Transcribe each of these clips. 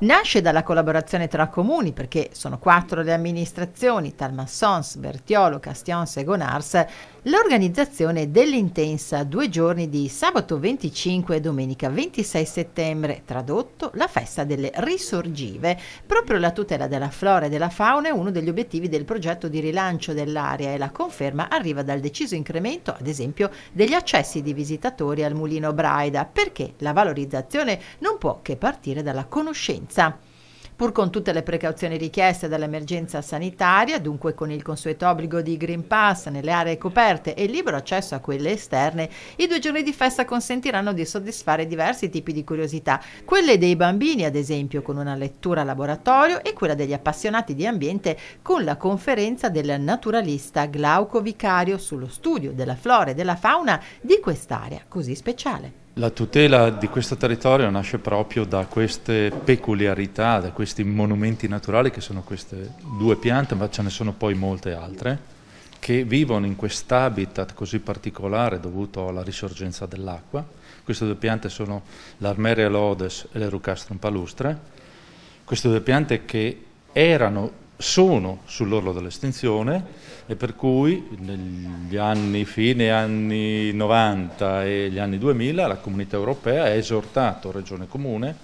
Nasce dalla collaborazione tra comuni, perché sono quattro le amministrazioni, Talmassons, Bertiolo, Castions e Gonars, l'organizzazione dell'intensa due giorni di sabato 25 e domenica 26 settembre, tradotto la festa delle risorgive. Proprio la tutela della flora e della fauna è uno degli obiettivi del progetto di rilancio dell'area e la conferma arriva dal deciso incremento, ad esempio, degli accessi di visitatori al mulino Braida, perché la valorizzazione non può che partire da dalla conoscenza. Pur con tutte le precauzioni richieste dall'emergenza sanitaria, dunque con il consueto obbligo di Green Pass nelle aree coperte e libero accesso a quelle esterne, i due giorni di festa consentiranno di soddisfare diversi tipi di curiosità, quelle dei bambini ad esempio con una lettura a laboratorio e quella degli appassionati di ambiente con la conferenza del naturalista Glauco Vicario sullo studio della flora e della fauna di quest'area così speciale. La tutela di questo territorio nasce proprio da queste peculiarità, da questi monumenti naturali che sono queste due piante, ma ce ne sono poi molte altre, che vivono in quest'habitat così particolare dovuto alla risorgenza dell'acqua. Queste due piante sono l'Armeria lodes e l'Erucastrum palustre. Queste due piante che erano sono sull'orlo dell'estinzione e per cui negli anni fine anni 90 e gli anni 2000 la comunità europea ha esortato Regione Comune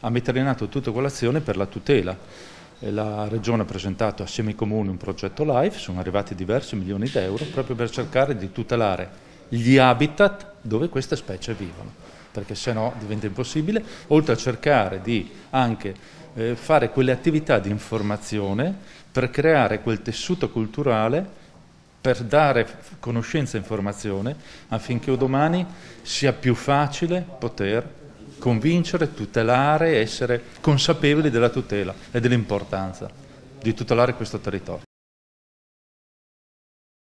a mettere in atto tutta quell'azione per la tutela. E la Regione ha presentato assieme ai comuni un progetto LIFE, sono arrivati diversi milioni di euro proprio per cercare di tutelare gli habitat dove queste specie vivono, perché se no diventa impossibile, oltre a cercare di anche eh, fare quelle attività di informazione per creare quel tessuto culturale per dare conoscenza e informazione affinché domani sia più facile poter convincere, tutelare, essere consapevoli della tutela e dell'importanza di tutelare questo territorio.